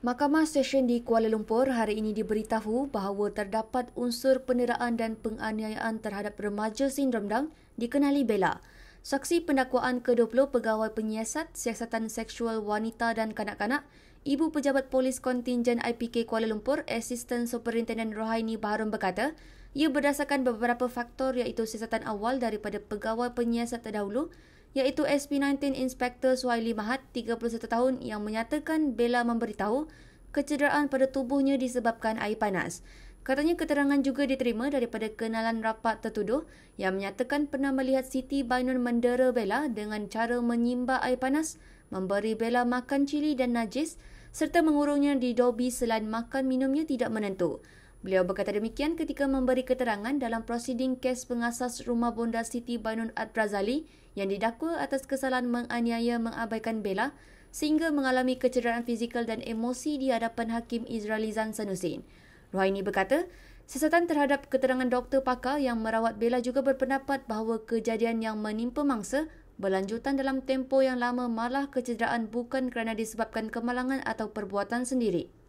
Mahkamah Stesen di Kuala Lumpur hari ini diberitahu bahawa terdapat unsur peneraan dan penganiayaan terhadap remaja sindrom dang dikenali Bella. Saksi pendakwaan ke-20 pegawai penyiasat siasatan seksual wanita dan kanak-kanak, Ibu Pejabat Polis Kontingen IPK Kuala Lumpur, Assistant Superintendent Rohaini Baharum berkata, ia berdasarkan beberapa faktor iaitu siasatan awal daripada pegawai penyiasat terdahulu iaitu SP19 Inspektor Suhaili Mahat, 31 tahun yang menyatakan Bella memberitahu kecederaan pada tubuhnya disebabkan air panas. Katanya keterangan juga diterima daripada kenalan rapat tertuduh yang menyatakan pernah melihat Siti Bainun mendera Bella dengan cara menyimba air panas, memberi Bella makan cili dan najis serta mengurungnya di dobi selain makan minumnya tidak menentu. Beliau berkata demikian ketika memberi keterangan dalam prosiding kes pengasas rumah bonda Siti Bainun Ad-Razali yang didakwa atas kesalahan menganiaya mengabaikan Bella sehingga mengalami kecederaan fizikal dan emosi di hadapan Hakim Izralizan Sanusin. Rohaini berkata, siasatan terhadap keterangan doktor pakar yang merawat Bella juga berpendapat bahawa kejadian yang menimpa mangsa berlanjutan dalam tempoh yang lama malah kecederaan bukan kerana disebabkan kemalangan atau perbuatan sendiri.